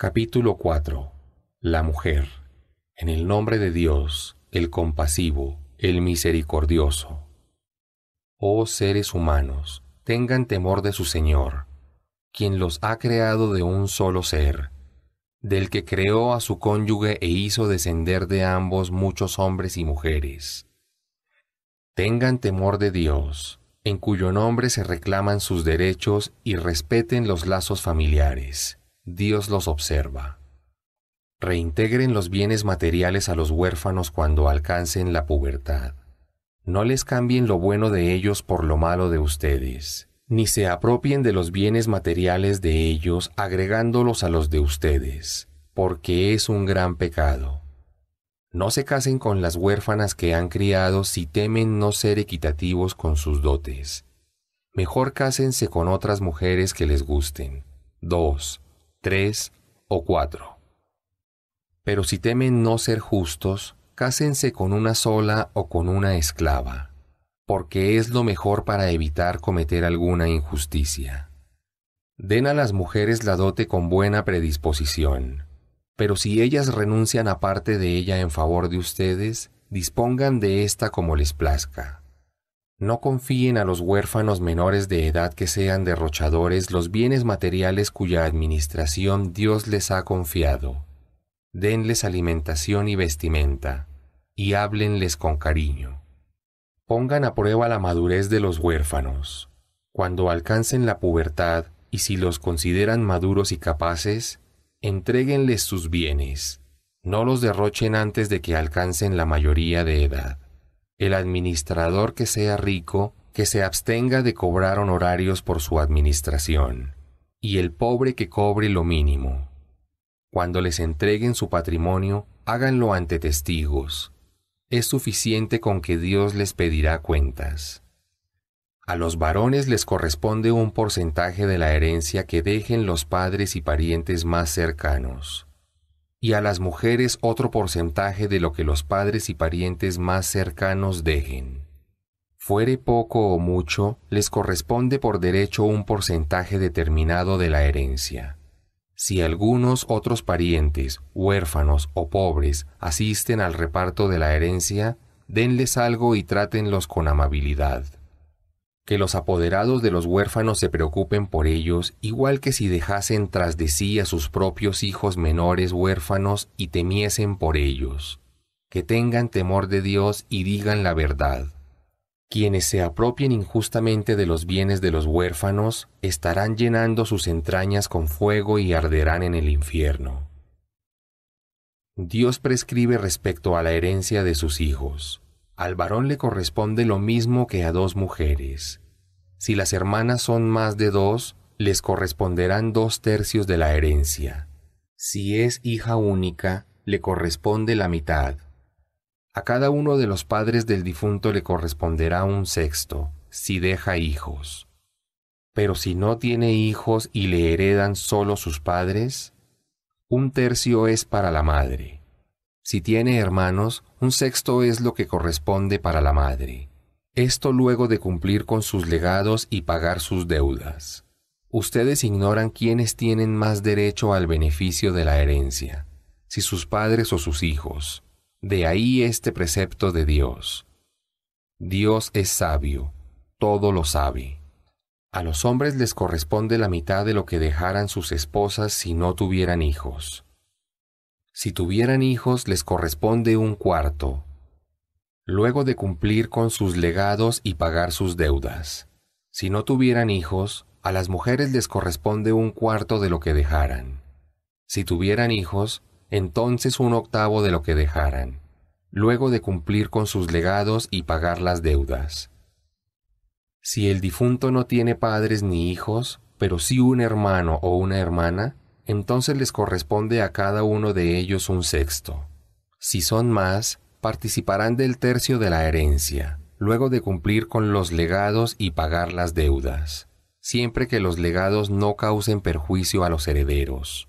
Capítulo 4 La mujer. En el nombre de Dios, el compasivo, el misericordioso. Oh seres humanos, tengan temor de su Señor, quien los ha creado de un solo ser, del que creó a su cónyuge e hizo descender de ambos muchos hombres y mujeres. Tengan temor de Dios, en cuyo nombre se reclaman sus derechos y respeten los lazos familiares Dios los observa. Reintegren los bienes materiales a los huérfanos cuando alcancen la pubertad. No les cambien lo bueno de ellos por lo malo de ustedes, ni se apropien de los bienes materiales de ellos agregándolos a los de ustedes, porque es un gran pecado. No se casen con las huérfanas que han criado si temen no ser equitativos con sus dotes. Mejor cásense con otras mujeres que les gusten. 2 tres o cuatro. Pero si temen no ser justos, cásense con una sola o con una esclava, porque es lo mejor para evitar cometer alguna injusticia. Den a las mujeres la dote con buena predisposición, pero si ellas renuncian a parte de ella en favor de ustedes, dispongan de ésta como les plazca no confíen a los huérfanos menores de edad que sean derrochadores los bienes materiales cuya administración Dios les ha confiado. Denles alimentación y vestimenta, y háblenles con cariño. Pongan a prueba la madurez de los huérfanos. Cuando alcancen la pubertad, y si los consideran maduros y capaces, entréguenles sus bienes. No los derrochen antes de que alcancen la mayoría de edad el administrador que sea rico, que se abstenga de cobrar honorarios por su administración, y el pobre que cobre lo mínimo. Cuando les entreguen su patrimonio, háganlo ante testigos. Es suficiente con que Dios les pedirá cuentas. A los varones les corresponde un porcentaje de la herencia que dejen los padres y parientes más cercanos y a las mujeres otro porcentaje de lo que los padres y parientes más cercanos dejen. Fuere poco o mucho, les corresponde por derecho un porcentaje determinado de la herencia. Si algunos otros parientes, huérfanos o pobres asisten al reparto de la herencia, denles algo y trátenlos con amabilidad que los apoderados de los huérfanos se preocupen por ellos, igual que si dejasen tras de sí a sus propios hijos menores huérfanos y temiesen por ellos. Que tengan temor de Dios y digan la verdad. Quienes se apropien injustamente de los bienes de los huérfanos estarán llenando sus entrañas con fuego y arderán en el infierno. Dios prescribe respecto a la herencia de sus hijos. Al varón le corresponde lo mismo que a dos mujeres. Si las hermanas son más de dos, les corresponderán dos tercios de la herencia. Si es hija única, le corresponde la mitad. A cada uno de los padres del difunto le corresponderá un sexto, si deja hijos. Pero si no tiene hijos y le heredan solo sus padres, un tercio es para la madre. Si tiene hermanos, un sexto es lo que corresponde para la madre. Esto luego de cumplir con sus legados y pagar sus deudas. Ustedes ignoran quiénes tienen más derecho al beneficio de la herencia, si sus padres o sus hijos. De ahí este precepto de Dios. Dios es sabio, todo lo sabe. A los hombres les corresponde la mitad de lo que dejaran sus esposas si no tuvieran hijos. Si tuvieran hijos les corresponde un cuarto, luego de cumplir con sus legados y pagar sus deudas. Si no tuvieran hijos, a las mujeres les corresponde un cuarto de lo que dejaran. Si tuvieran hijos, entonces un octavo de lo que dejaran, luego de cumplir con sus legados y pagar las deudas. Si el difunto no tiene padres ni hijos, pero sí un hermano o una hermana, entonces les corresponde a cada uno de ellos un sexto. Si son más, participarán del tercio de la herencia, luego de cumplir con los legados y pagar las deudas, siempre que los legados no causen perjuicio a los herederos.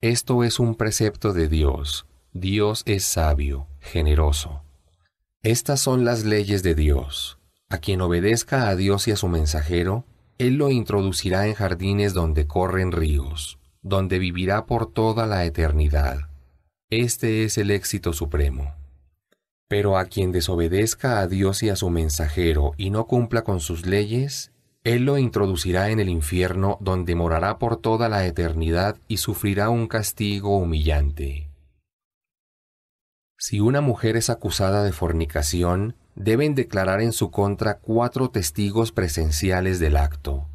Esto es un precepto de Dios. Dios es sabio, generoso. Estas son las leyes de Dios. A quien obedezca a Dios y a su mensajero, Él lo introducirá en jardines donde corren ríos donde vivirá por toda la eternidad. Este es el éxito supremo. Pero a quien desobedezca a Dios y a su mensajero y no cumpla con sus leyes, Él lo introducirá en el infierno donde morará por toda la eternidad y sufrirá un castigo humillante. Si una mujer es acusada de fornicación, deben declarar en su contra cuatro testigos presenciales del acto.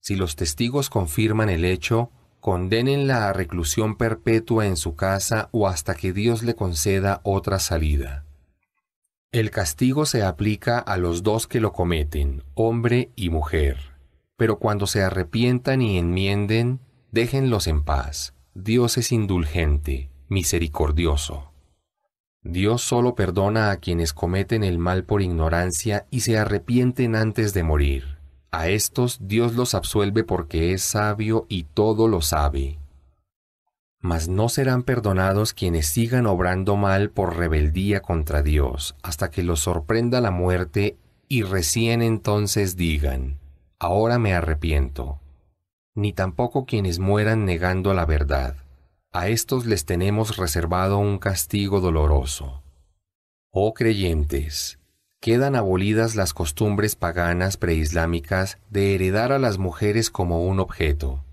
Si los testigos confirman el hecho, Condenenla a reclusión perpetua en su casa o hasta que Dios le conceda otra salida. El castigo se aplica a los dos que lo cometen, hombre y mujer. Pero cuando se arrepientan y enmienden, déjenlos en paz. Dios es indulgente, misericordioso. Dios solo perdona a quienes cometen el mal por ignorancia y se arrepienten antes de morir. A estos Dios los absuelve porque es sabio y todo lo sabe. Mas no serán perdonados quienes sigan obrando mal por rebeldía contra Dios, hasta que los sorprenda la muerte y recién entonces digan, ahora me arrepiento. Ni tampoco quienes mueran negando la verdad. A estos les tenemos reservado un castigo doloroso. Oh creyentes, quedan abolidas las costumbres paganas preislámicas de heredar a las mujeres como un objeto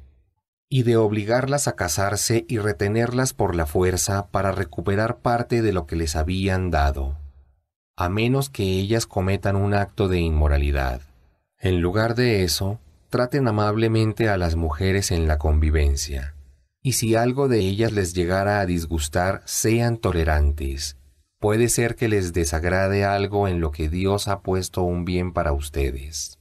y de obligarlas a casarse y retenerlas por la fuerza para recuperar parte de lo que les habían dado, a menos que ellas cometan un acto de inmoralidad. En lugar de eso, traten amablemente a las mujeres en la convivencia, y si algo de ellas les llegara a disgustar, sean tolerantes, Puede ser que les desagrade algo en lo que Dios ha puesto un bien para ustedes.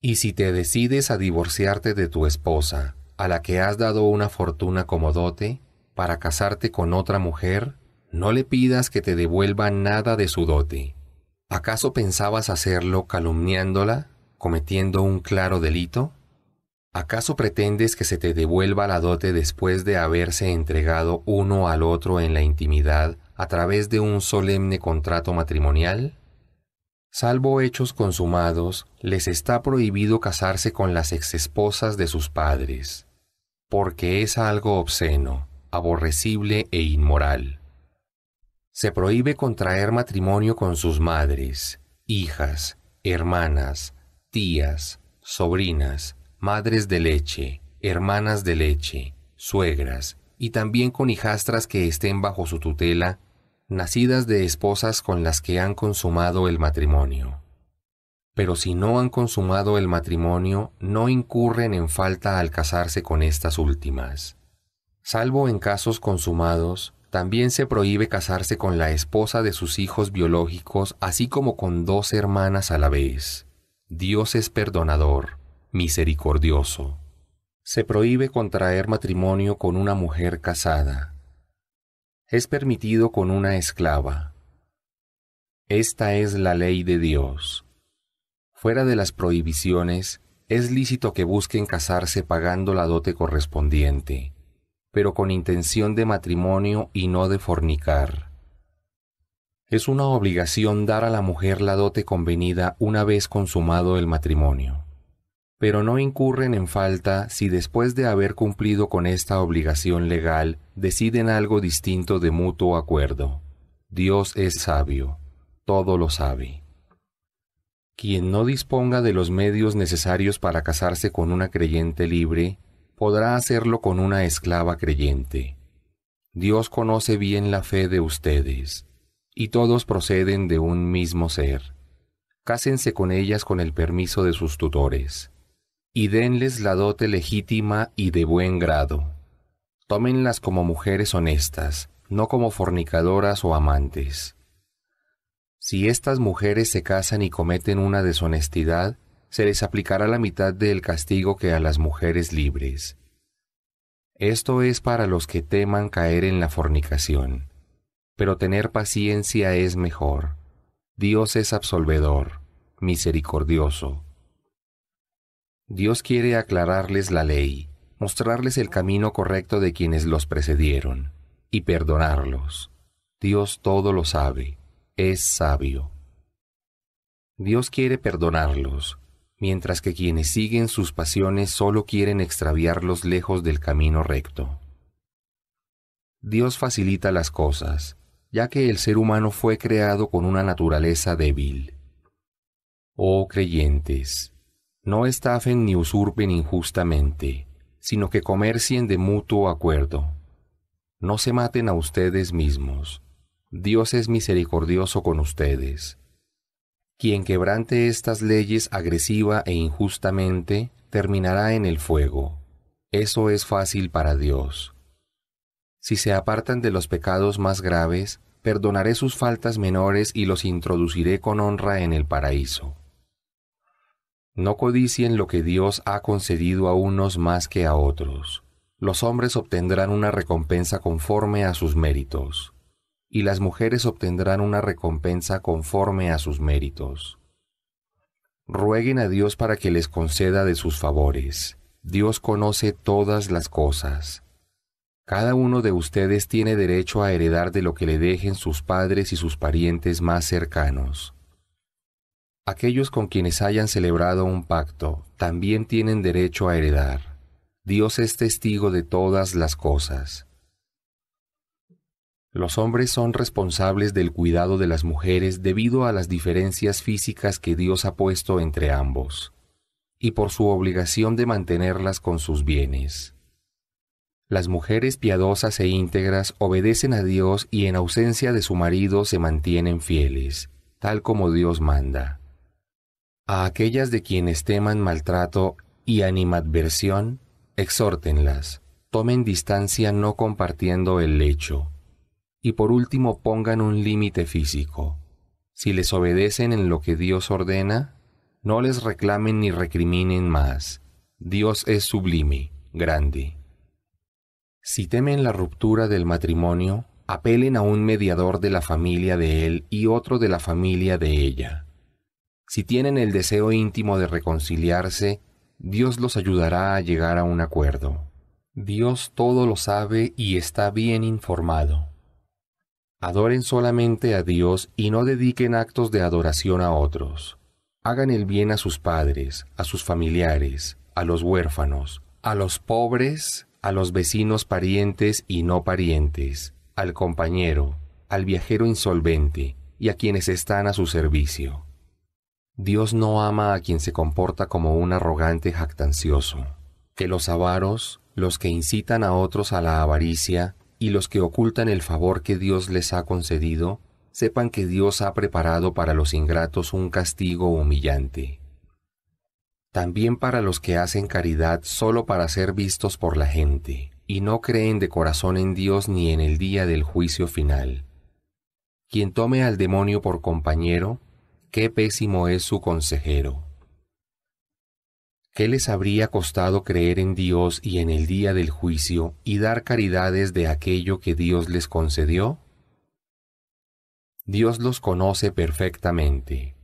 Y si te decides a divorciarte de tu esposa, a la que has dado una fortuna como dote, para casarte con otra mujer, no le pidas que te devuelva nada de su dote. ¿Acaso pensabas hacerlo calumniándola, cometiendo un claro delito? ¿Acaso pretendes que se te devuelva la dote después de haberse entregado uno al otro en la intimidad a través de un solemne contrato matrimonial? Salvo hechos consumados, les está prohibido casarse con las exesposas de sus padres, porque es algo obsceno, aborrecible e inmoral. Se prohíbe contraer matrimonio con sus madres, hijas, hermanas, tías, sobrinas, madres de leche, hermanas de leche, suegras, y también con hijastras que estén bajo su tutela nacidas de esposas con las que han consumado el matrimonio. Pero si no han consumado el matrimonio, no incurren en falta al casarse con estas últimas. Salvo en casos consumados, también se prohíbe casarse con la esposa de sus hijos biológicos, así como con dos hermanas a la vez. Dios es perdonador, misericordioso. Se prohíbe contraer matrimonio con una mujer casada, es permitido con una esclava. Esta es la ley de Dios. Fuera de las prohibiciones, es lícito que busquen casarse pagando la dote correspondiente, pero con intención de matrimonio y no de fornicar. Es una obligación dar a la mujer la dote convenida una vez consumado el matrimonio pero no incurren en falta si después de haber cumplido con esta obligación legal deciden algo distinto de mutuo acuerdo. Dios es sabio, todo lo sabe. Quien no disponga de los medios necesarios para casarse con una creyente libre, podrá hacerlo con una esclava creyente. Dios conoce bien la fe de ustedes, y todos proceden de un mismo ser. Cásense con ellas con el permiso de sus tutores y denles la dote legítima y de buen grado. Tómenlas como mujeres honestas, no como fornicadoras o amantes. Si estas mujeres se casan y cometen una deshonestidad, se les aplicará la mitad del castigo que a las mujeres libres. Esto es para los que teman caer en la fornicación. Pero tener paciencia es mejor. Dios es absolvedor, misericordioso, Dios quiere aclararles la ley, mostrarles el camino correcto de quienes los precedieron, y perdonarlos. Dios todo lo sabe, es sabio. Dios quiere perdonarlos, mientras que quienes siguen sus pasiones solo quieren extraviarlos lejos del camino recto. Dios facilita las cosas, ya que el ser humano fue creado con una naturaleza débil. Oh creyentes, no estafen ni usurpen injustamente, sino que comercien de mutuo acuerdo. No se maten a ustedes mismos. Dios es misericordioso con ustedes. Quien quebrante estas leyes agresiva e injustamente terminará en el fuego. Eso es fácil para Dios. Si se apartan de los pecados más graves, perdonaré sus faltas menores y los introduciré con honra en el paraíso. No codicien lo que Dios ha concedido a unos más que a otros. Los hombres obtendrán una recompensa conforme a sus méritos, y las mujeres obtendrán una recompensa conforme a sus méritos. Rueguen a Dios para que les conceda de sus favores. Dios conoce todas las cosas. Cada uno de ustedes tiene derecho a heredar de lo que le dejen sus padres y sus parientes más cercanos Aquellos con quienes hayan celebrado un pacto también tienen derecho a heredar. Dios es testigo de todas las cosas. Los hombres son responsables del cuidado de las mujeres debido a las diferencias físicas que Dios ha puesto entre ambos, y por su obligación de mantenerlas con sus bienes. Las mujeres piadosas e íntegras obedecen a Dios y en ausencia de su marido se mantienen fieles, tal como Dios manda. A aquellas de quienes teman maltrato y animadversión, exhórtenlas, tomen distancia no compartiendo el lecho, y por último pongan un límite físico. Si les obedecen en lo que Dios ordena, no les reclamen ni recriminen más. Dios es sublime, grande. Si temen la ruptura del matrimonio, apelen a un mediador de la familia de él y otro de la familia de ella si tienen el deseo íntimo de reconciliarse, Dios los ayudará a llegar a un acuerdo. Dios todo lo sabe y está bien informado. Adoren solamente a Dios y no dediquen actos de adoración a otros. Hagan el bien a sus padres, a sus familiares, a los huérfanos, a los pobres, a los vecinos parientes y no parientes, al compañero, al viajero insolvente y a quienes están a su servicio. Dios no ama a quien se comporta como un arrogante jactancioso. Que los avaros, los que incitan a otros a la avaricia y los que ocultan el favor que Dios les ha concedido, sepan que Dios ha preparado para los ingratos un castigo humillante. También para los que hacen caridad solo para ser vistos por la gente, y no creen de corazón en Dios ni en el día del juicio final. Quien tome al demonio por compañero, qué pésimo es su consejero. ¿Qué les habría costado creer en Dios y en el día del juicio y dar caridades de aquello que Dios les concedió? Dios los conoce perfectamente.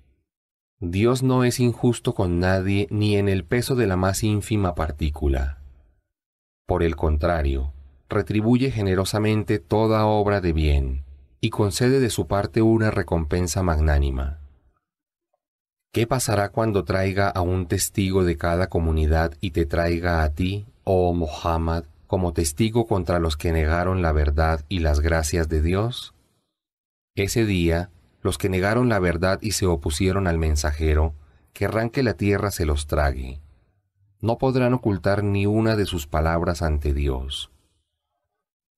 Dios no es injusto con nadie ni en el peso de la más ínfima partícula. Por el contrario, retribuye generosamente toda obra de bien y concede de su parte una recompensa magnánima. ¿Qué pasará cuando traiga a un testigo de cada comunidad y te traiga a ti, oh Muhammad, como testigo contra los que negaron la verdad y las gracias de Dios? Ese día, los que negaron la verdad y se opusieron al mensajero, querrán que la tierra se los trague. No podrán ocultar ni una de sus palabras ante Dios.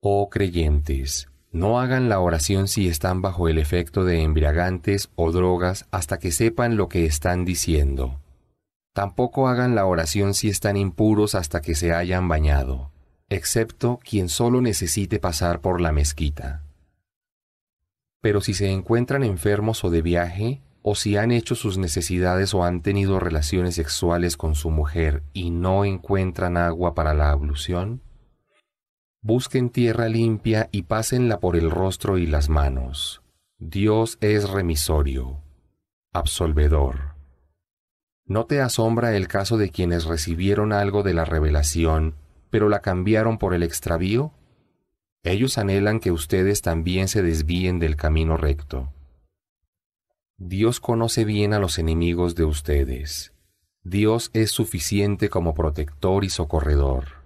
Oh creyentes, no hagan la oración si están bajo el efecto de embriagantes o drogas hasta que sepan lo que están diciendo. Tampoco hagan la oración si están impuros hasta que se hayan bañado, excepto quien solo necesite pasar por la mezquita. Pero si se encuentran enfermos o de viaje, o si han hecho sus necesidades o han tenido relaciones sexuales con su mujer y no encuentran agua para la ablución, Busquen tierra limpia y pásenla por el rostro y las manos. Dios es remisorio, absolvedor. ¿No te asombra el caso de quienes recibieron algo de la revelación, pero la cambiaron por el extravío? Ellos anhelan que ustedes también se desvíen del camino recto. Dios conoce bien a los enemigos de ustedes. Dios es suficiente como protector y socorredor.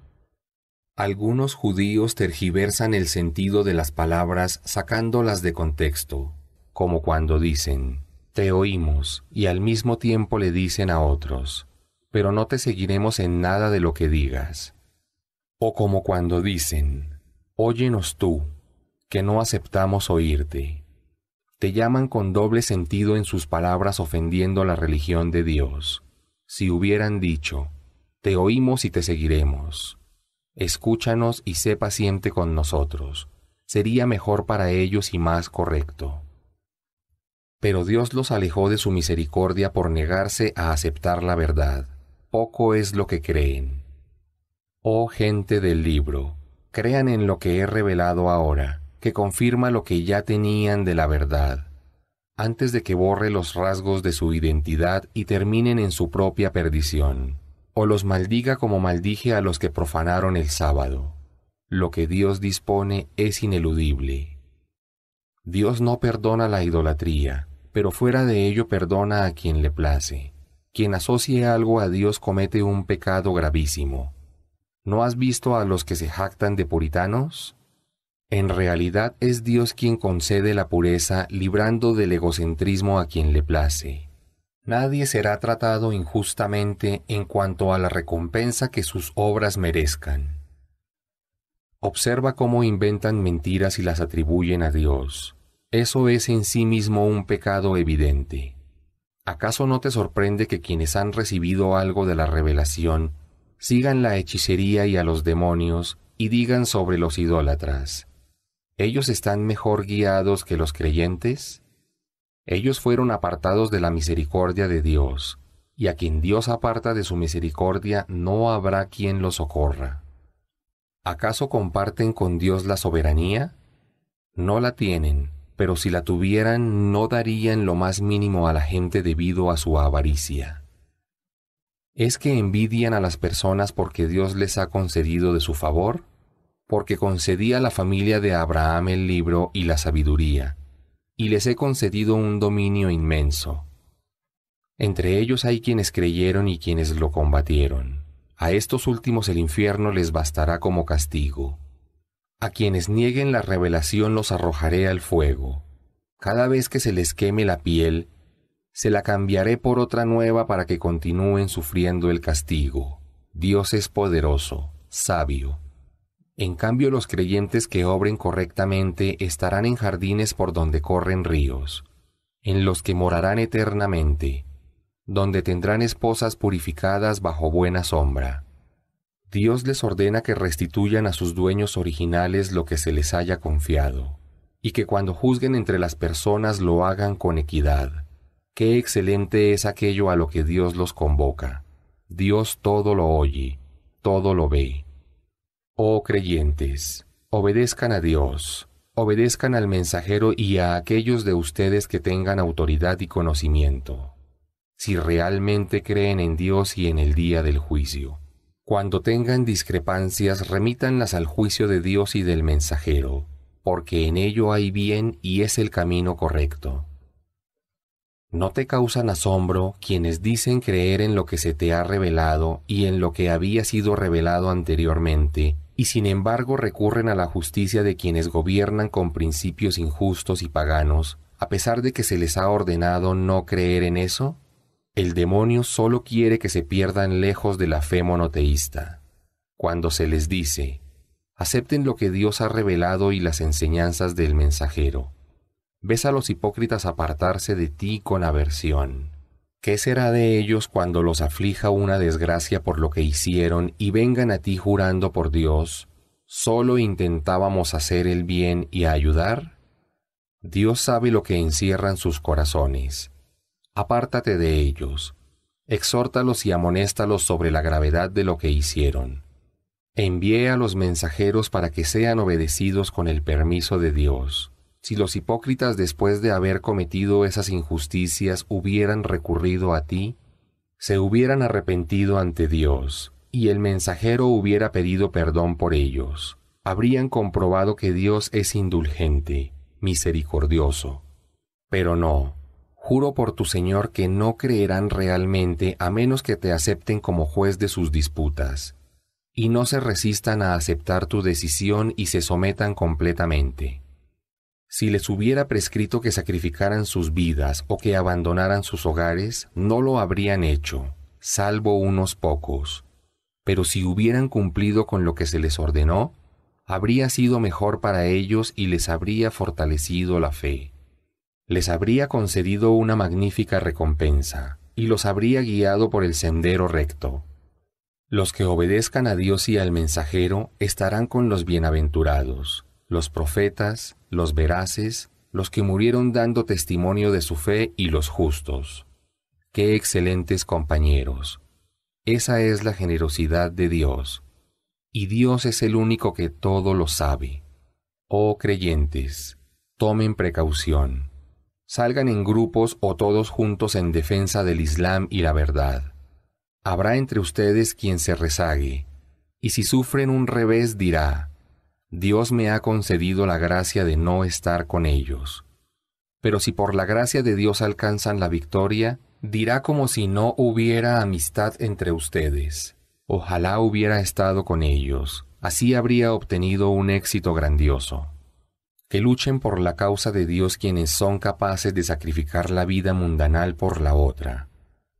Algunos judíos tergiversan el sentido de las palabras sacándolas de contexto, como cuando dicen, Te oímos, y al mismo tiempo le dicen a otros, pero no te seguiremos en nada de lo que digas. O como cuando dicen, Óyenos tú, que no aceptamos oírte. Te llaman con doble sentido en sus palabras ofendiendo la religión de Dios. Si hubieran dicho, Te oímos y te seguiremos escúchanos y sé paciente con nosotros. Sería mejor para ellos y más correcto. Pero Dios los alejó de su misericordia por negarse a aceptar la verdad. Poco es lo que creen. Oh gente del libro, crean en lo que he revelado ahora, que confirma lo que ya tenían de la verdad, antes de que borre los rasgos de su identidad y terminen en su propia perdición o los maldiga como maldije a los que profanaron el sábado. Lo que Dios dispone es ineludible. Dios no perdona la idolatría, pero fuera de ello perdona a quien le place. Quien asocie algo a Dios comete un pecado gravísimo. ¿No has visto a los que se jactan de puritanos? En realidad es Dios quien concede la pureza, librando del egocentrismo a quien le place. Nadie será tratado injustamente en cuanto a la recompensa que sus obras merezcan. Observa cómo inventan mentiras y las atribuyen a Dios. Eso es en sí mismo un pecado evidente. ¿Acaso no te sorprende que quienes han recibido algo de la revelación sigan la hechicería y a los demonios y digan sobre los idólatras? ¿Ellos están mejor guiados que los creyentes? Ellos fueron apartados de la misericordia de Dios, y a quien Dios aparta de su misericordia no habrá quien los socorra. ¿Acaso comparten con Dios la soberanía? No la tienen, pero si la tuvieran no darían lo más mínimo a la gente debido a su avaricia. ¿Es que envidian a las personas porque Dios les ha concedido de su favor? Porque concedía a la familia de Abraham el libro y la sabiduría, y les he concedido un dominio inmenso. Entre ellos hay quienes creyeron y quienes lo combatieron. A estos últimos el infierno les bastará como castigo. A quienes nieguen la revelación los arrojaré al fuego. Cada vez que se les queme la piel, se la cambiaré por otra nueva para que continúen sufriendo el castigo. Dios es poderoso, sabio. En cambio los creyentes que obren correctamente estarán en jardines por donde corren ríos, en los que morarán eternamente, donde tendrán esposas purificadas bajo buena sombra. Dios les ordena que restituyan a sus dueños originales lo que se les haya confiado, y que cuando juzguen entre las personas lo hagan con equidad. Qué excelente es aquello a lo que Dios los convoca. Dios todo lo oye, todo lo ve Oh creyentes, obedezcan a Dios, obedezcan al mensajero y a aquellos de ustedes que tengan autoridad y conocimiento, si realmente creen en Dios y en el día del juicio. Cuando tengan discrepancias, remítanlas al juicio de Dios y del mensajero, porque en ello hay bien y es el camino correcto. ¿No te causan asombro quienes dicen creer en lo que se te ha revelado y en lo que había sido revelado anteriormente, y sin embargo recurren a la justicia de quienes gobiernan con principios injustos y paganos, a pesar de que se les ha ordenado no creer en eso? El demonio solo quiere que se pierdan lejos de la fe monoteísta. Cuando se les dice, acepten lo que Dios ha revelado y las enseñanzas del mensajero. Ves a los hipócritas apartarse de ti con aversión. ¿Qué será de ellos cuando los aflija una desgracia por lo que hicieron y vengan a ti jurando por Dios, solo intentábamos hacer el bien y ayudar? Dios sabe lo que encierran sus corazones. Apártate de ellos, exhórtalos y amonéstalos sobre la gravedad de lo que hicieron. Envíe a los mensajeros para que sean obedecidos con el permiso de Dios. Si los hipócritas después de haber cometido esas injusticias hubieran recurrido a ti, se hubieran arrepentido ante Dios, y el mensajero hubiera pedido perdón por ellos, habrían comprobado que Dios es indulgente, misericordioso. Pero no, juro por tu Señor que no creerán realmente a menos que te acepten como juez de sus disputas, y no se resistan a aceptar tu decisión y se sometan completamente. Si les hubiera prescrito que sacrificaran sus vidas o que abandonaran sus hogares, no lo habrían hecho, salvo unos pocos. Pero si hubieran cumplido con lo que se les ordenó, habría sido mejor para ellos y les habría fortalecido la fe. Les habría concedido una magnífica recompensa y los habría guiado por el sendero recto. Los que obedezcan a Dios y al mensajero estarán con los bienaventurados, los profetas, los veraces, los que murieron dando testimonio de su fe y los justos. Qué excelentes compañeros. Esa es la generosidad de Dios. Y Dios es el único que todo lo sabe. Oh creyentes, tomen precaución. Salgan en grupos o todos juntos en defensa del Islam y la verdad. Habrá entre ustedes quien se rezague, y si sufren un revés dirá, Dios me ha concedido la gracia de no estar con ellos. Pero si por la gracia de Dios alcanzan la victoria, dirá como si no hubiera amistad entre ustedes. Ojalá hubiera estado con ellos, así habría obtenido un éxito grandioso. Que luchen por la causa de Dios quienes son capaces de sacrificar la vida mundanal por la otra.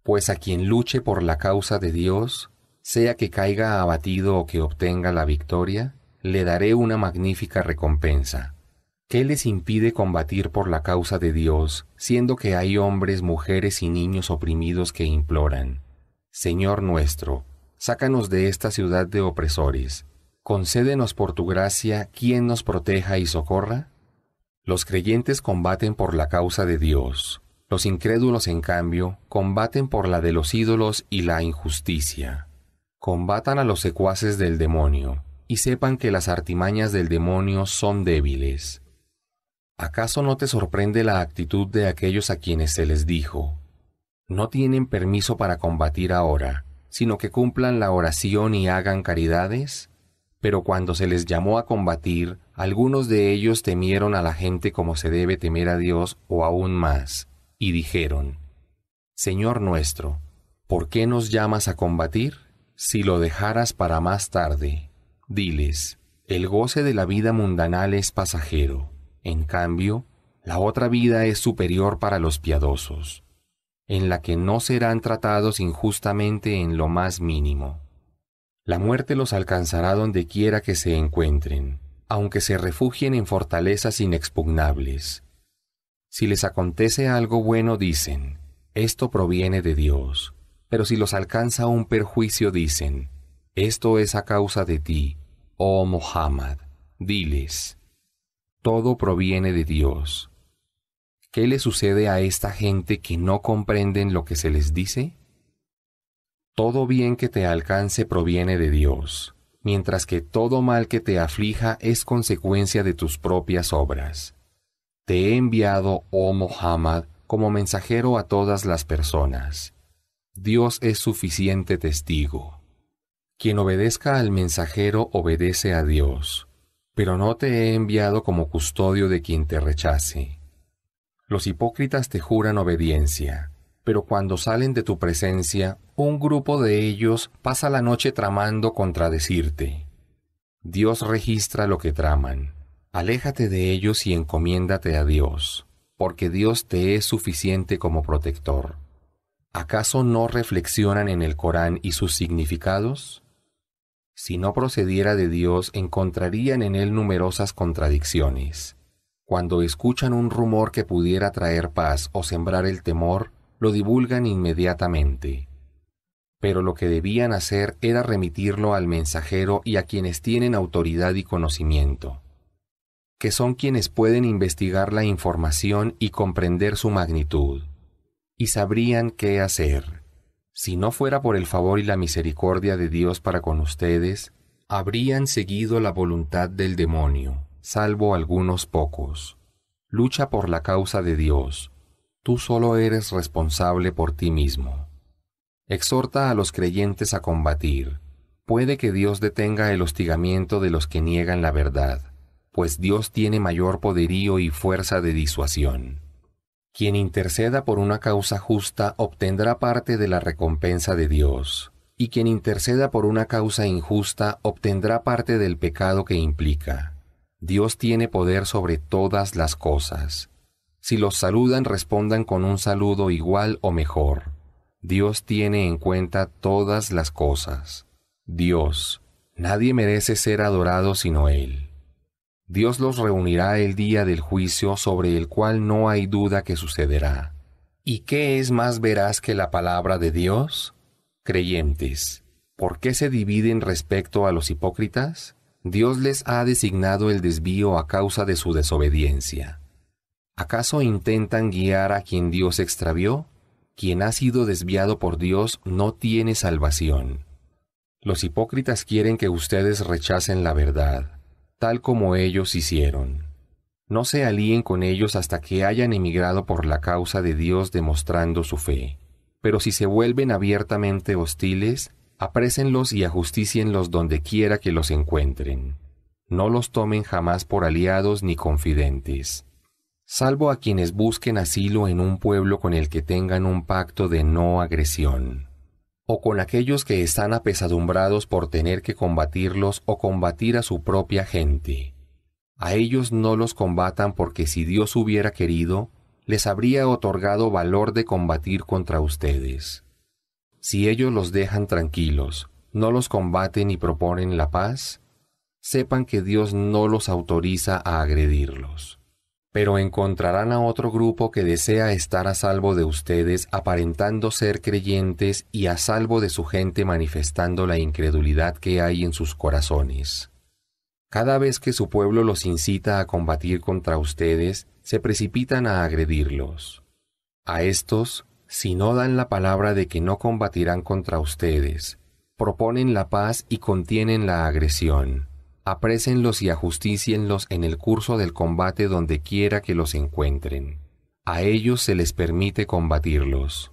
Pues a quien luche por la causa de Dios, sea que caiga abatido o que obtenga la victoria, le daré una magnífica recompensa. ¿Qué les impide combatir por la causa de Dios, siendo que hay hombres, mujeres y niños oprimidos que imploran? Señor nuestro, sácanos de esta ciudad de opresores. Concédenos por tu gracia quien nos proteja y socorra. Los creyentes combaten por la causa de Dios. Los incrédulos, en cambio, combaten por la de los ídolos y la injusticia. Combatan a los secuaces del demonio y sepan que las artimañas del demonio son débiles. ¿Acaso no te sorprende la actitud de aquellos a quienes se les dijo, no tienen permiso para combatir ahora, sino que cumplan la oración y hagan caridades? Pero cuando se les llamó a combatir, algunos de ellos temieron a la gente como se debe temer a Dios o aún más, y dijeron, Señor nuestro, ¿por qué nos llamas a combatir? Si lo dejaras para más tarde, Diles, el goce de la vida mundanal es pasajero, en cambio, la otra vida es superior para los piadosos, en la que no serán tratados injustamente en lo más mínimo. La muerte los alcanzará donde quiera que se encuentren, aunque se refugien en fortalezas inexpugnables. Si les acontece algo bueno dicen, esto proviene de Dios, pero si los alcanza un perjuicio dicen, esto es a causa de ti, Oh Muhammad, diles, todo proviene de Dios. ¿Qué le sucede a esta gente que no comprenden lo que se les dice? Todo bien que te alcance proviene de Dios, mientras que todo mal que te aflija es consecuencia de tus propias obras. Te he enviado, oh Muhammad, como mensajero a todas las personas. Dios es suficiente testigo. Quien obedezca al mensajero obedece a Dios, pero no te he enviado como custodio de quien te rechace. Los hipócritas te juran obediencia, pero cuando salen de tu presencia, un grupo de ellos pasa la noche tramando contradecirte. Dios registra lo que traman. Aléjate de ellos y encomiéndate a Dios, porque Dios te es suficiente como protector. ¿Acaso no reflexionan en el Corán y sus significados? si no procediera de Dios, encontrarían en él numerosas contradicciones. Cuando escuchan un rumor que pudiera traer paz o sembrar el temor, lo divulgan inmediatamente. Pero lo que debían hacer era remitirlo al mensajero y a quienes tienen autoridad y conocimiento, que son quienes pueden investigar la información y comprender su magnitud, y sabrían qué hacer. Si no fuera por el favor y la misericordia de Dios para con ustedes, habrían seguido la voluntad del demonio, salvo algunos pocos. Lucha por la causa de Dios. Tú solo eres responsable por ti mismo. Exhorta a los creyentes a combatir. Puede que Dios detenga el hostigamiento de los que niegan la verdad, pues Dios tiene mayor poderío y fuerza de disuasión. Quien interceda por una causa justa obtendrá parte de la recompensa de Dios, y quien interceda por una causa injusta obtendrá parte del pecado que implica. Dios tiene poder sobre todas las cosas. Si los saludan, respondan con un saludo igual o mejor. Dios tiene en cuenta todas las cosas. Dios, nadie merece ser adorado sino Él. Dios los reunirá el día del juicio sobre el cual no hay duda que sucederá. ¿Y qué es más veraz que la palabra de Dios? Creyentes, ¿por qué se dividen respecto a los hipócritas? Dios les ha designado el desvío a causa de su desobediencia. ¿Acaso intentan guiar a quien Dios extravió? Quien ha sido desviado por Dios no tiene salvación. Los hipócritas quieren que ustedes rechacen la verdad tal como ellos hicieron. No se alíen con ellos hasta que hayan emigrado por la causa de Dios demostrando su fe. Pero si se vuelven abiertamente hostiles, aprésenlos y ajusticienlos donde quiera que los encuentren. No los tomen jamás por aliados ni confidentes, salvo a quienes busquen asilo en un pueblo con el que tengan un pacto de no agresión o con aquellos que están apesadumbrados por tener que combatirlos o combatir a su propia gente. A ellos no los combatan porque si Dios hubiera querido, les habría otorgado valor de combatir contra ustedes. Si ellos los dejan tranquilos, no los combaten y proponen la paz, sepan que Dios no los autoriza a agredirlos pero encontrarán a otro grupo que desea estar a salvo de ustedes aparentando ser creyentes y a salvo de su gente manifestando la incredulidad que hay en sus corazones. Cada vez que su pueblo los incita a combatir contra ustedes, se precipitan a agredirlos. A estos, si no dan la palabra de que no combatirán contra ustedes, proponen la paz y contienen la agresión Aprésenlos y ajusticienlos en el curso del combate donde quiera que los encuentren. A ellos se les permite combatirlos.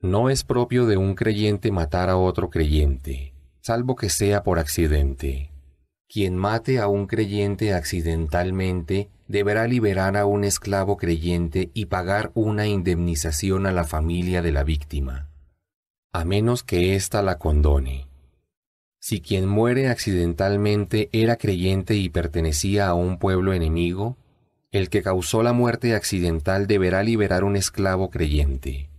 No es propio de un creyente matar a otro creyente, salvo que sea por accidente. Quien mate a un creyente accidentalmente deberá liberar a un esclavo creyente y pagar una indemnización a la familia de la víctima, a menos que ésta la condone. Si quien muere accidentalmente era creyente y pertenecía a un pueblo enemigo, el que causó la muerte accidental deberá liberar un esclavo creyente.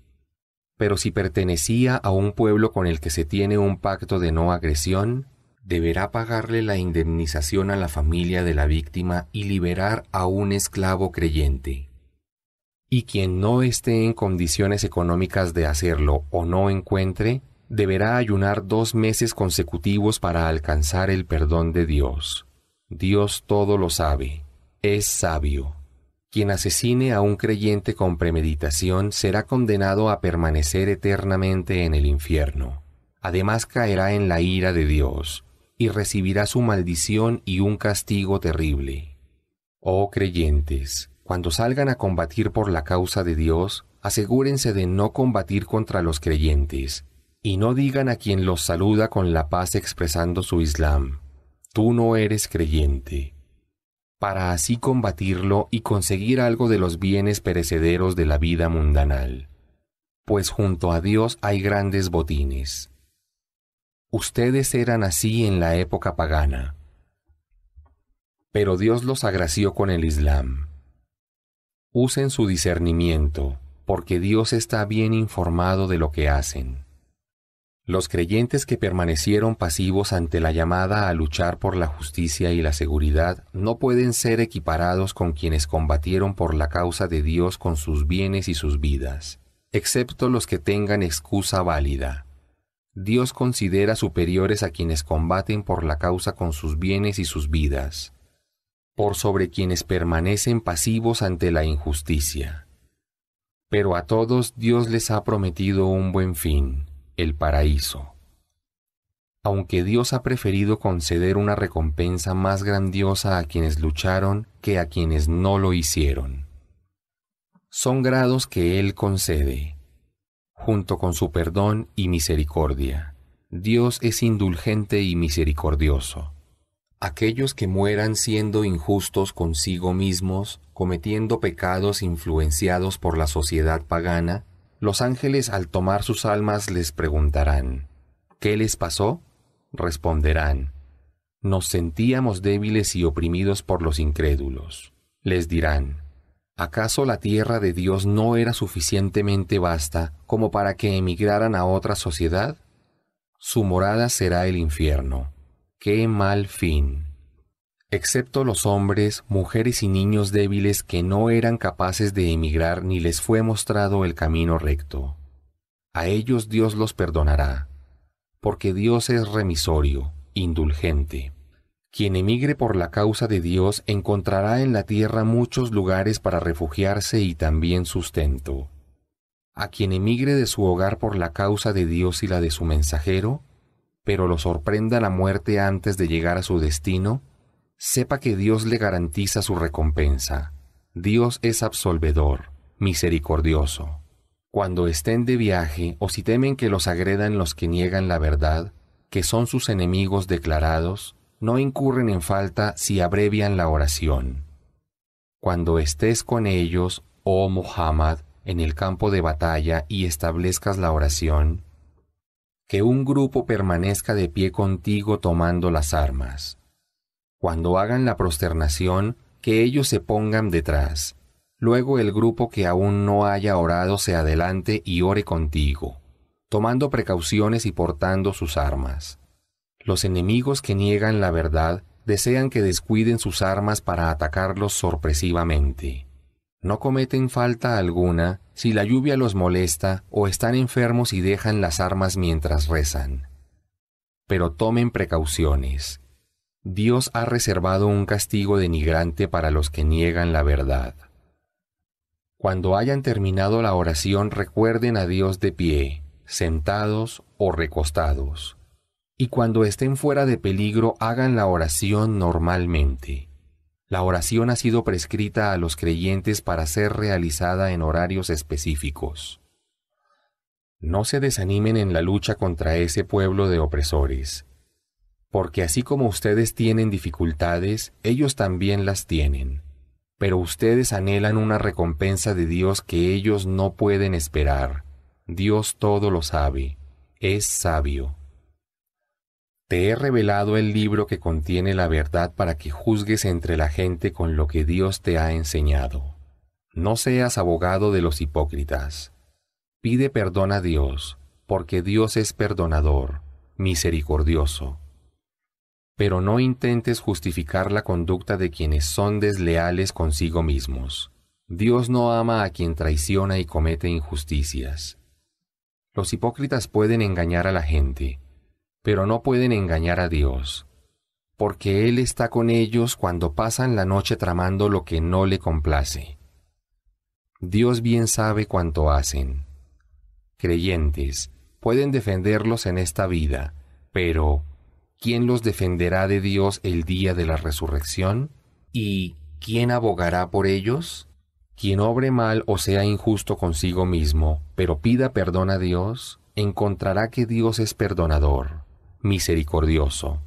Pero si pertenecía a un pueblo con el que se tiene un pacto de no agresión, deberá pagarle la indemnización a la familia de la víctima y liberar a un esclavo creyente. Y quien no esté en condiciones económicas de hacerlo o no encuentre, deberá ayunar dos meses consecutivos para alcanzar el perdón de Dios. Dios todo lo sabe, es sabio. Quien asesine a un creyente con premeditación será condenado a permanecer eternamente en el infierno. Además caerá en la ira de Dios y recibirá su maldición y un castigo terrible. Oh creyentes, cuando salgan a combatir por la causa de Dios, asegúrense de no combatir contra los creyentes, y no digan a quien los saluda con la paz expresando su Islam, tú no eres creyente, para así combatirlo y conseguir algo de los bienes perecederos de la vida mundanal, pues junto a Dios hay grandes botines. Ustedes eran así en la época pagana, pero Dios los agració con el Islam. Usen su discernimiento, porque Dios está bien informado de lo que hacen. Los creyentes que permanecieron pasivos ante la llamada a luchar por la justicia y la seguridad no pueden ser equiparados con quienes combatieron por la causa de Dios con sus bienes y sus vidas, excepto los que tengan excusa válida. Dios considera superiores a quienes combaten por la causa con sus bienes y sus vidas, por sobre quienes permanecen pasivos ante la injusticia. Pero a todos Dios les ha prometido un buen fin el paraíso. Aunque Dios ha preferido conceder una recompensa más grandiosa a quienes lucharon que a quienes no lo hicieron. Son grados que Él concede. Junto con su perdón y misericordia, Dios es indulgente y misericordioso. Aquellos que mueran siendo injustos consigo mismos, cometiendo pecados influenciados por la sociedad pagana, los ángeles al tomar sus almas les preguntarán, ¿qué les pasó? Responderán, nos sentíamos débiles y oprimidos por los incrédulos. Les dirán, ¿acaso la tierra de Dios no era suficientemente vasta como para que emigraran a otra sociedad? Su morada será el infierno. ¡Qué mal fin! excepto los hombres, mujeres y niños débiles que no eran capaces de emigrar ni les fue mostrado el camino recto. A ellos Dios los perdonará, porque Dios es remisorio, indulgente. Quien emigre por la causa de Dios encontrará en la tierra muchos lugares para refugiarse y también sustento. A quien emigre de su hogar por la causa de Dios y la de su mensajero, pero lo sorprenda la muerte antes de llegar a su destino, sepa que Dios le garantiza su recompensa. Dios es absolvedor, misericordioso. Cuando estén de viaje o si temen que los agredan los que niegan la verdad, que son sus enemigos declarados, no incurren en falta si abrevian la oración. Cuando estés con ellos, oh Muhammad, en el campo de batalla y establezcas la oración, que un grupo permanezca de pie contigo tomando las armas cuando hagan la prosternación, que ellos se pongan detrás. Luego el grupo que aún no haya orado se adelante y ore contigo, tomando precauciones y portando sus armas. Los enemigos que niegan la verdad desean que descuiden sus armas para atacarlos sorpresivamente. No cometen falta alguna si la lluvia los molesta o están enfermos y dejan las armas mientras rezan. Pero tomen precauciones Dios ha reservado un castigo denigrante para los que niegan la verdad. Cuando hayan terminado la oración recuerden a Dios de pie, sentados o recostados, y cuando estén fuera de peligro hagan la oración normalmente. La oración ha sido prescrita a los creyentes para ser realizada en horarios específicos. No se desanimen en la lucha contra ese pueblo de opresores porque así como ustedes tienen dificultades, ellos también las tienen. Pero ustedes anhelan una recompensa de Dios que ellos no pueden esperar. Dios todo lo sabe, es sabio. Te he revelado el libro que contiene la verdad para que juzgues entre la gente con lo que Dios te ha enseñado. No seas abogado de los hipócritas. Pide perdón a Dios, porque Dios es perdonador, misericordioso pero no intentes justificar la conducta de quienes son desleales consigo mismos. Dios no ama a quien traiciona y comete injusticias. Los hipócritas pueden engañar a la gente, pero no pueden engañar a Dios, porque Él está con ellos cuando pasan la noche tramando lo que no le complace. Dios bien sabe cuánto hacen. Creyentes pueden defenderlos en esta vida, pero ¿quién los defenderá de Dios el día de la resurrección? ¿Y quién abogará por ellos? Quien obre mal o sea injusto consigo mismo, pero pida perdón a Dios, encontrará que Dios es perdonador, misericordioso.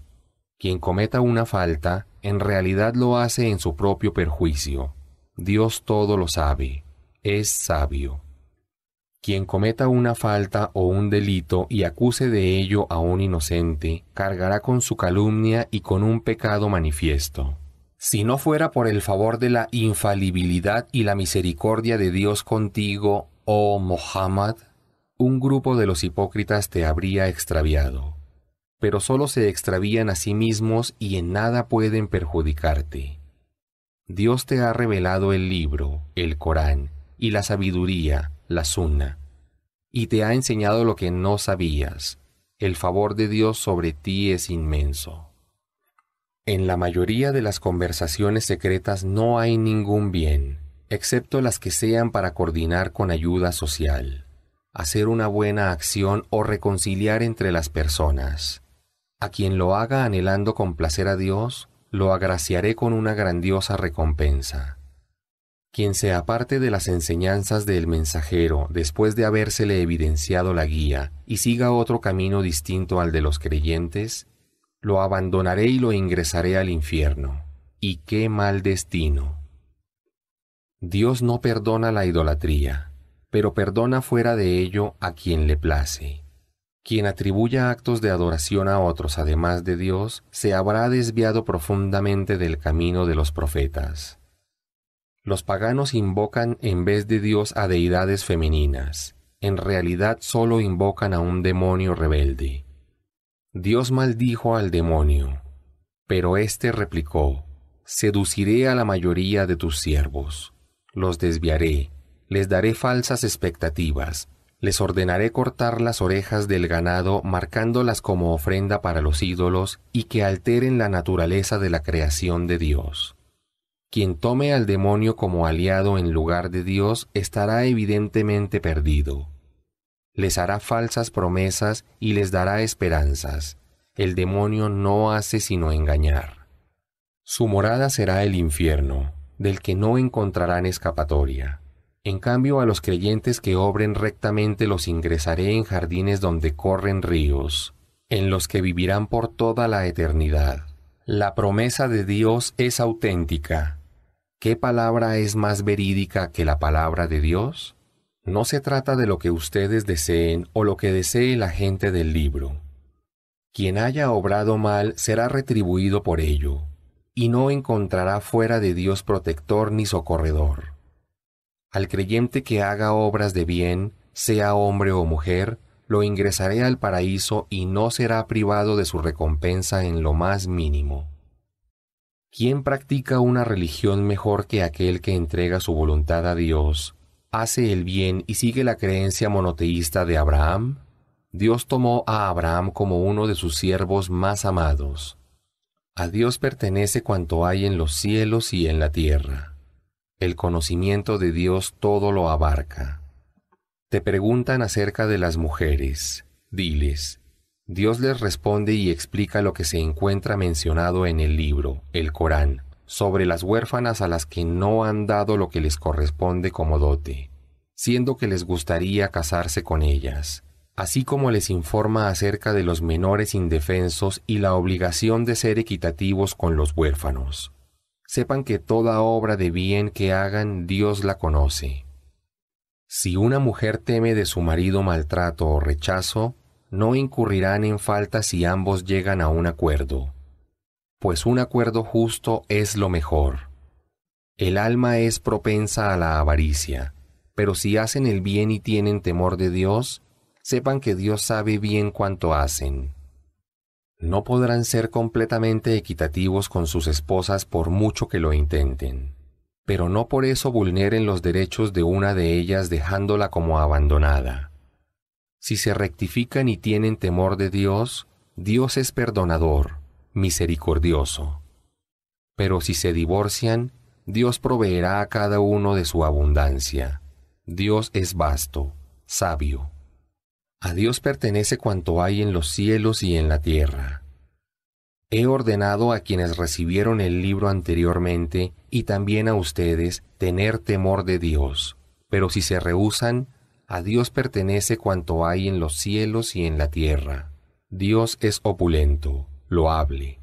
Quien cometa una falta, en realidad lo hace en su propio perjuicio. Dios todo lo sabe, es sabio. Quien cometa una falta o un delito y acuse de ello a un inocente, cargará con su calumnia y con un pecado manifiesto. Si no fuera por el favor de la infalibilidad y la misericordia de Dios contigo, oh Mohammed, un grupo de los hipócritas te habría extraviado. Pero sólo se extravían a sí mismos y en nada pueden perjudicarte. Dios te ha revelado el libro, el Corán, y la sabiduría, la sunna y te ha enseñado lo que no sabías. El favor de Dios sobre ti es inmenso. En la mayoría de las conversaciones secretas no hay ningún bien, excepto las que sean para coordinar con ayuda social, hacer una buena acción o reconciliar entre las personas. A quien lo haga anhelando complacer a Dios, lo agraciaré con una grandiosa recompensa. Quien se aparte de las enseñanzas del mensajero después de habérsele evidenciado la guía y siga otro camino distinto al de los creyentes, lo abandonaré y lo ingresaré al infierno. Y qué mal destino. Dios no perdona la idolatría, pero perdona fuera de ello a quien le place. Quien atribuya actos de adoración a otros además de Dios, se habrá desviado profundamente del camino de los profetas. Los paganos invocan en vez de Dios a deidades femeninas. En realidad solo invocan a un demonio rebelde. Dios maldijo al demonio, pero éste replicó, Seduciré a la mayoría de tus siervos, los desviaré, les daré falsas expectativas, les ordenaré cortar las orejas del ganado marcándolas como ofrenda para los ídolos y que alteren la naturaleza de la creación de Dios. Quien tome al demonio como aliado en lugar de Dios estará evidentemente perdido. Les hará falsas promesas y les dará esperanzas. El demonio no hace sino engañar. Su morada será el infierno, del que no encontrarán escapatoria. En cambio, a los creyentes que obren rectamente los ingresaré en jardines donde corren ríos, en los que vivirán por toda la eternidad. La promesa de Dios es auténtica. ¿Qué palabra es más verídica que la palabra de Dios? No se trata de lo que ustedes deseen o lo que desee la gente del libro. Quien haya obrado mal será retribuido por ello, y no encontrará fuera de Dios protector ni socorredor. Al creyente que haga obras de bien, sea hombre o mujer, lo ingresaré al paraíso y no será privado de su recompensa en lo más mínimo. ¿Quién practica una religión mejor que aquel que entrega su voluntad a Dios? ¿Hace el bien y sigue la creencia monoteísta de Abraham? Dios tomó a Abraham como uno de sus siervos más amados. A Dios pertenece cuanto hay en los cielos y en la tierra. El conocimiento de Dios todo lo abarca. Te preguntan acerca de las mujeres. Diles, Dios les responde y explica lo que se encuentra mencionado en el libro, el Corán, sobre las huérfanas a las que no han dado lo que les corresponde como dote, siendo que les gustaría casarse con ellas, así como les informa acerca de los menores indefensos y la obligación de ser equitativos con los huérfanos. Sepan que toda obra de bien que hagan Dios la conoce. Si una mujer teme de su marido maltrato o rechazo, no incurrirán en falta si ambos llegan a un acuerdo, pues un acuerdo justo es lo mejor. El alma es propensa a la avaricia, pero si hacen el bien y tienen temor de Dios, sepan que Dios sabe bien cuánto hacen. No podrán ser completamente equitativos con sus esposas por mucho que lo intenten, pero no por eso vulneren los derechos de una de ellas dejándola como abandonada si se rectifican y tienen temor de Dios, Dios es perdonador, misericordioso. Pero si se divorcian, Dios proveerá a cada uno de su abundancia. Dios es vasto, sabio. A Dios pertenece cuanto hay en los cielos y en la tierra. He ordenado a quienes recibieron el libro anteriormente y también a ustedes tener temor de Dios, pero si se rehusan, a Dios pertenece cuanto hay en los cielos y en la tierra. Dios es opulento, loable.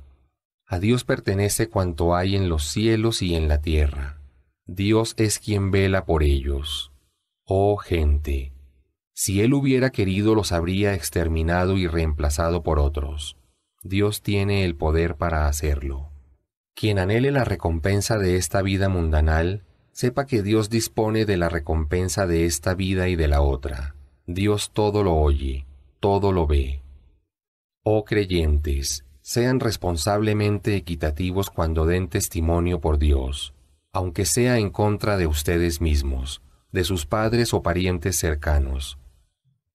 A Dios pertenece cuanto hay en los cielos y en la tierra. Dios es quien vela por ellos. Oh gente, si Él hubiera querido los habría exterminado y reemplazado por otros. Dios tiene el poder para hacerlo. Quien anhele la recompensa de esta vida mundanal, sepa que Dios dispone de la recompensa de esta vida y de la otra. Dios todo lo oye, todo lo ve. Oh creyentes, sean responsablemente equitativos cuando den testimonio por Dios, aunque sea en contra de ustedes mismos, de sus padres o parientes cercanos.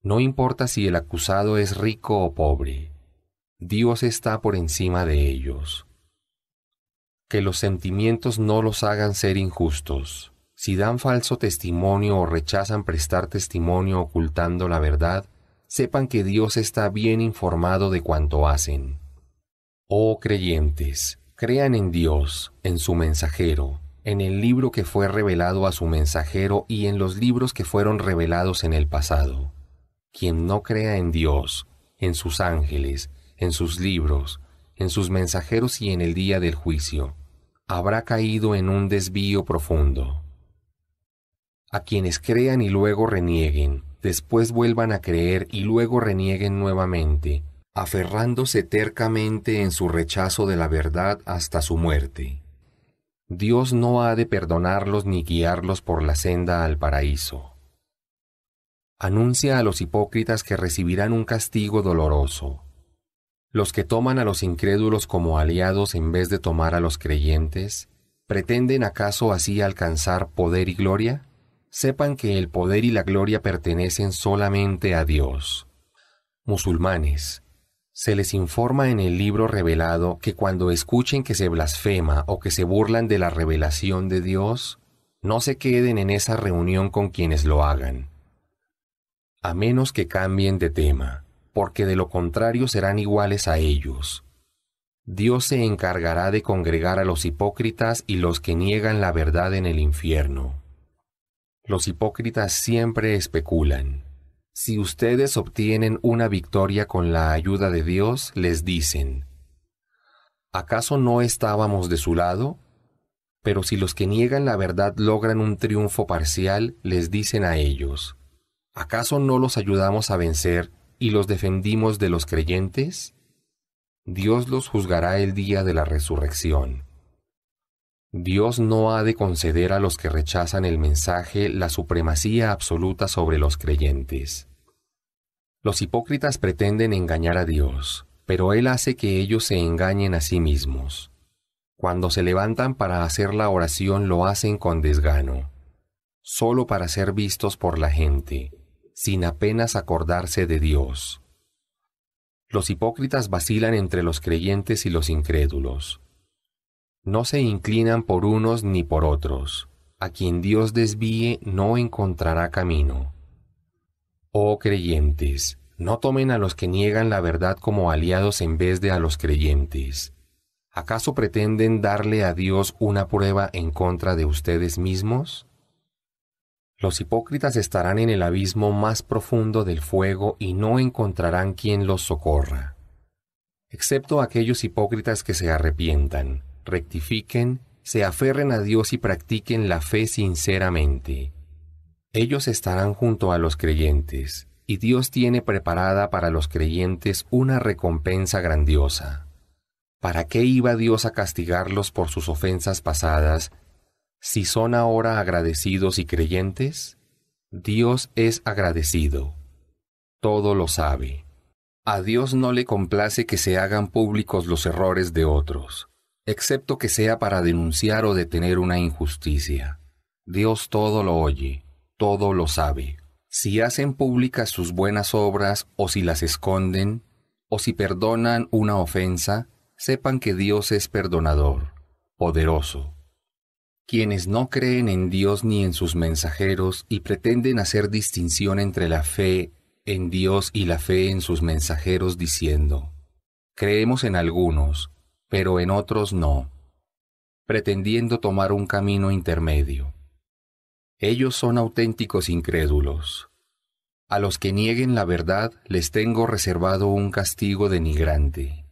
No importa si el acusado es rico o pobre, Dios está por encima de ellos que los sentimientos no los hagan ser injustos. Si dan falso testimonio o rechazan prestar testimonio ocultando la verdad, sepan que Dios está bien informado de cuanto hacen. Oh creyentes, crean en Dios, en su mensajero, en el libro que fue revelado a su mensajero y en los libros que fueron revelados en el pasado. Quien no crea en Dios, en sus ángeles, en sus libros, en sus mensajeros y en el día del juicio, habrá caído en un desvío profundo. A quienes crean y luego renieguen, después vuelvan a creer y luego renieguen nuevamente, aferrándose tercamente en su rechazo de la verdad hasta su muerte. Dios no ha de perdonarlos ni guiarlos por la senda al paraíso. Anuncia a los hipócritas que recibirán un castigo doloroso los que toman a los incrédulos como aliados en vez de tomar a los creyentes, ¿pretenden acaso así alcanzar poder y gloria? Sepan que el poder y la gloria pertenecen solamente a Dios. Musulmanes, se les informa en el libro revelado que cuando escuchen que se blasfema o que se burlan de la revelación de Dios, no se queden en esa reunión con quienes lo hagan, a menos que cambien de tema porque de lo contrario serán iguales a ellos. Dios se encargará de congregar a los hipócritas y los que niegan la verdad en el infierno. Los hipócritas siempre especulan. Si ustedes obtienen una victoria con la ayuda de Dios, les dicen, ¿acaso no estábamos de su lado? Pero si los que niegan la verdad logran un triunfo parcial, les dicen a ellos, ¿acaso no los ayudamos a vencer y los defendimos de los creyentes? Dios los juzgará el día de la resurrección. Dios no ha de conceder a los que rechazan el mensaje la supremacía absoluta sobre los creyentes. Los hipócritas pretenden engañar a Dios, pero Él hace que ellos se engañen a sí mismos. Cuando se levantan para hacer la oración lo hacen con desgano, solo para ser vistos por la gente sin apenas acordarse de Dios. Los hipócritas vacilan entre los creyentes y los incrédulos. No se inclinan por unos ni por otros. A quien Dios desvíe no encontrará camino. Oh creyentes, no tomen a los que niegan la verdad como aliados en vez de a los creyentes. ¿Acaso pretenden darle a Dios una prueba en contra de ustedes mismos? Los hipócritas estarán en el abismo más profundo del fuego y no encontrarán quien los socorra. Excepto aquellos hipócritas que se arrepientan, rectifiquen, se aferren a Dios y practiquen la fe sinceramente. Ellos estarán junto a los creyentes, y Dios tiene preparada para los creyentes una recompensa grandiosa. ¿Para qué iba Dios a castigarlos por sus ofensas pasadas si son ahora agradecidos y creyentes, Dios es agradecido. Todo lo sabe. A Dios no le complace que se hagan públicos los errores de otros, excepto que sea para denunciar o detener una injusticia. Dios todo lo oye, todo lo sabe. Si hacen públicas sus buenas obras o si las esconden, o si perdonan una ofensa, sepan que Dios es perdonador, poderoso quienes no creen en Dios ni en sus mensajeros y pretenden hacer distinción entre la fe en Dios y la fe en sus mensajeros diciendo, creemos en algunos, pero en otros no, pretendiendo tomar un camino intermedio. Ellos son auténticos incrédulos. A los que nieguen la verdad les tengo reservado un castigo denigrante.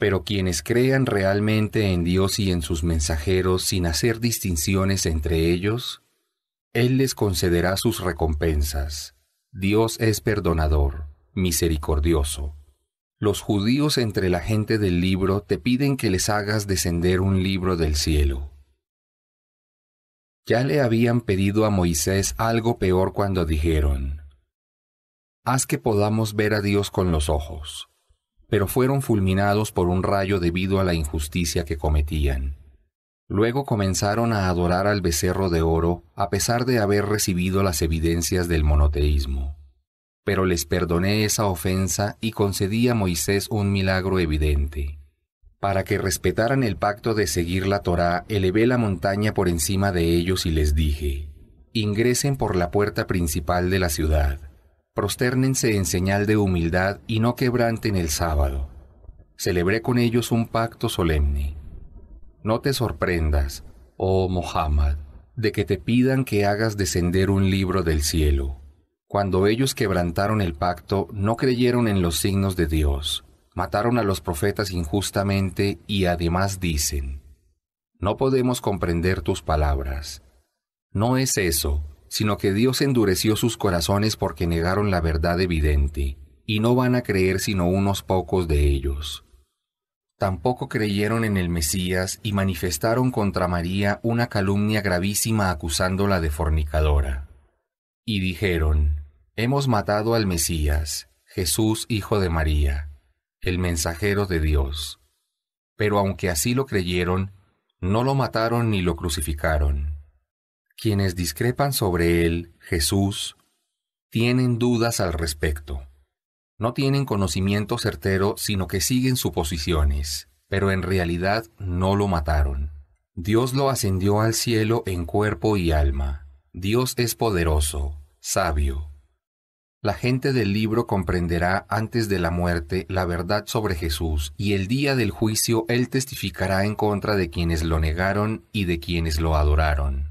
Pero quienes crean realmente en Dios y en sus mensajeros sin hacer distinciones entre ellos, Él les concederá sus recompensas. Dios es perdonador, misericordioso. Los judíos entre la gente del libro te piden que les hagas descender un libro del cielo. Ya le habían pedido a Moisés algo peor cuando dijeron, Haz que podamos ver a Dios con los ojos pero fueron fulminados por un rayo debido a la injusticia que cometían. Luego comenzaron a adorar al becerro de oro a pesar de haber recibido las evidencias del monoteísmo. Pero les perdoné esa ofensa y concedí a Moisés un milagro evidente. Para que respetaran el pacto de seguir la Torá, elevé la montaña por encima de ellos y les dije, ingresen por la puerta principal de la ciudad prosternense en señal de humildad y no quebranten el sábado. Celebré con ellos un pacto solemne. No te sorprendas, oh Mohammed, de que te pidan que hagas descender un libro del cielo. Cuando ellos quebrantaron el pacto, no creyeron en los signos de Dios, mataron a los profetas injustamente y además dicen, No podemos comprender tus palabras. No es eso, sino que Dios endureció sus corazones porque negaron la verdad evidente, y no van a creer sino unos pocos de ellos. Tampoco creyeron en el Mesías y manifestaron contra María una calumnia gravísima acusándola de fornicadora. Y dijeron, Hemos matado al Mesías, Jesús hijo de María, el mensajero de Dios. Pero aunque así lo creyeron, no lo mataron ni lo crucificaron. Quienes discrepan sobre él, Jesús, tienen dudas al respecto. No tienen conocimiento certero, sino que siguen suposiciones, pero en realidad no lo mataron. Dios lo ascendió al cielo en cuerpo y alma. Dios es poderoso, sabio. La gente del libro comprenderá antes de la muerte la verdad sobre Jesús, y el día del juicio Él testificará en contra de quienes lo negaron y de quienes lo adoraron.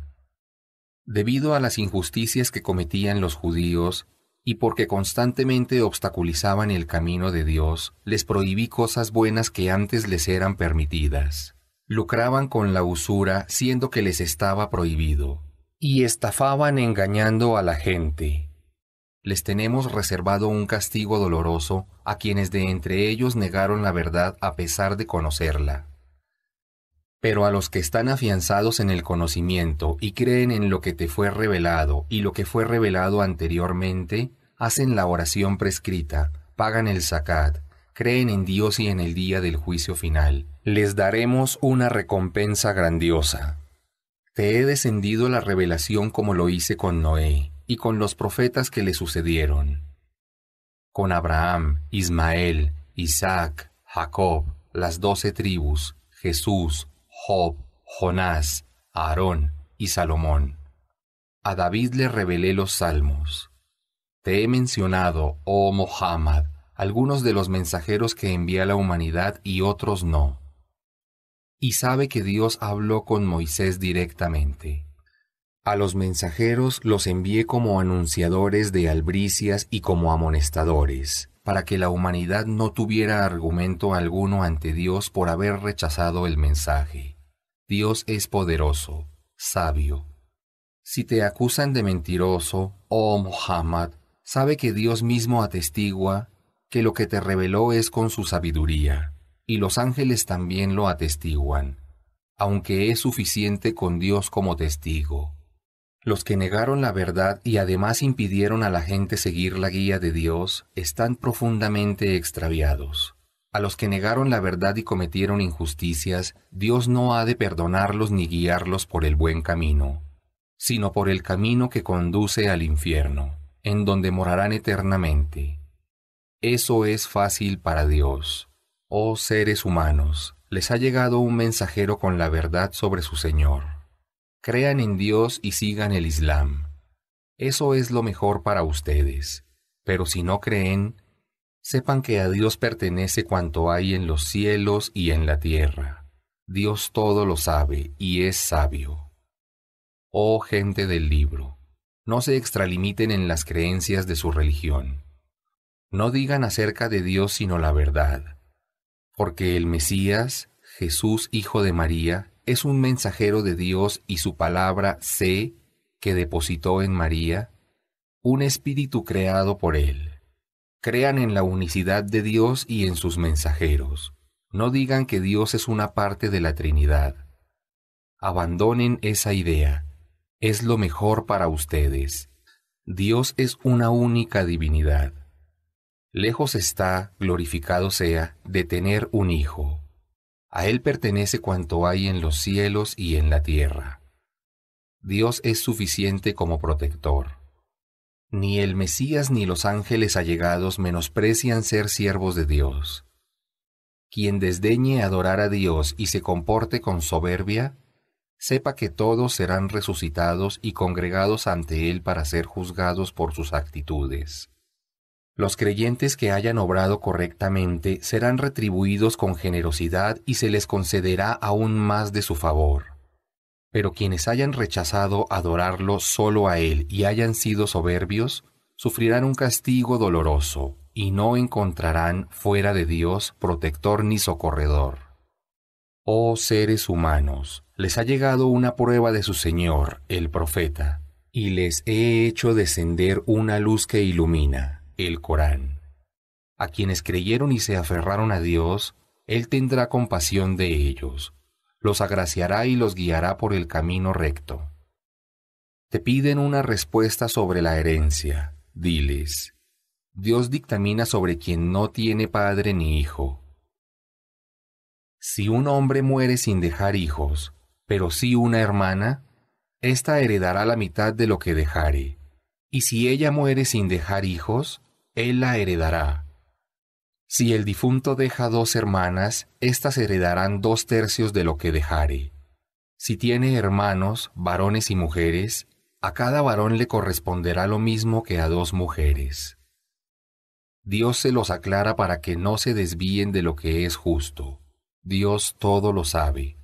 Debido a las injusticias que cometían los judíos y porque constantemente obstaculizaban el camino de Dios, les prohibí cosas buenas que antes les eran permitidas. Lucraban con la usura siendo que les estaba prohibido, y estafaban engañando a la gente. Les tenemos reservado un castigo doloroso a quienes de entre ellos negaron la verdad a pesar de conocerla. Pero a los que están afianzados en el conocimiento y creen en lo que te fue revelado y lo que fue revelado anteriormente, hacen la oración prescrita, pagan el zakat, creen en Dios y en el día del juicio final. Les daremos una recompensa grandiosa. Te he descendido la revelación como lo hice con Noé y con los profetas que le sucedieron, con Abraham, Ismael, Isaac, Jacob, las doce tribus, Jesús, Job, Jonás, Aarón y Salomón. A David le revelé los salmos. Te he mencionado, oh Mohammed, algunos de los mensajeros que envía la humanidad y otros no. Y sabe que Dios habló con Moisés directamente. A los mensajeros los envié como anunciadores de albricias y como amonestadores para que la humanidad no tuviera argumento alguno ante Dios por haber rechazado el mensaje. Dios es poderoso, sabio. Si te acusan de mentiroso, oh Muhammad, sabe que Dios mismo atestigua que lo que te reveló es con su sabiduría, y los ángeles también lo atestiguan, aunque es suficiente con Dios como testigo. Los que negaron la verdad y además impidieron a la gente seguir la guía de Dios están profundamente extraviados. A los que negaron la verdad y cometieron injusticias, Dios no ha de perdonarlos ni guiarlos por el buen camino, sino por el camino que conduce al infierno, en donde morarán eternamente. Eso es fácil para Dios. Oh seres humanos, les ha llegado un mensajero con la verdad sobre su Señor Crean en Dios y sigan el Islam. Eso es lo mejor para ustedes. Pero si no creen, sepan que a Dios pertenece cuanto hay en los cielos y en la tierra. Dios todo lo sabe y es sabio. Oh gente del libro, no se extralimiten en las creencias de su religión. No digan acerca de Dios sino la verdad, porque el Mesías, Jesús hijo de María, es un mensajero de Dios y su palabra sé que depositó en María un espíritu creado por él. Crean en la unicidad de Dios y en sus mensajeros. No digan que Dios es una parte de la Trinidad. Abandonen esa idea. Es lo mejor para ustedes. Dios es una única divinidad. Lejos está, glorificado sea, de tener un hijo. A Él pertenece cuanto hay en los cielos y en la tierra. Dios es suficiente como protector. Ni el Mesías ni los ángeles allegados menosprecian ser siervos de Dios. Quien desdeñe adorar a Dios y se comporte con soberbia, sepa que todos serán resucitados y congregados ante Él para ser juzgados por sus actitudes. Los creyentes que hayan obrado correctamente serán retribuidos con generosidad y se les concederá aún más de su favor. Pero quienes hayan rechazado adorarlo solo a Él y hayan sido soberbios, sufrirán un castigo doloroso y no encontrarán fuera de Dios protector ni socorredor. Oh seres humanos, les ha llegado una prueba de su Señor, el profeta, y les he hecho descender una luz que ilumina el Corán. A quienes creyeron y se aferraron a Dios, Él tendrá compasión de ellos, los agraciará y los guiará por el camino recto. Te piden una respuesta sobre la herencia. Diles, Dios dictamina sobre quien no tiene padre ni hijo. Si un hombre muere sin dejar hijos, pero sí una hermana, ésta heredará la mitad de lo que dejare. Y si ella muere sin dejar hijos, él la heredará. Si el difunto deja dos hermanas, éstas heredarán dos tercios de lo que dejare. Si tiene hermanos, varones y mujeres, a cada varón le corresponderá lo mismo que a dos mujeres. Dios se los aclara para que no se desvíen de lo que es justo. Dios todo lo sabe.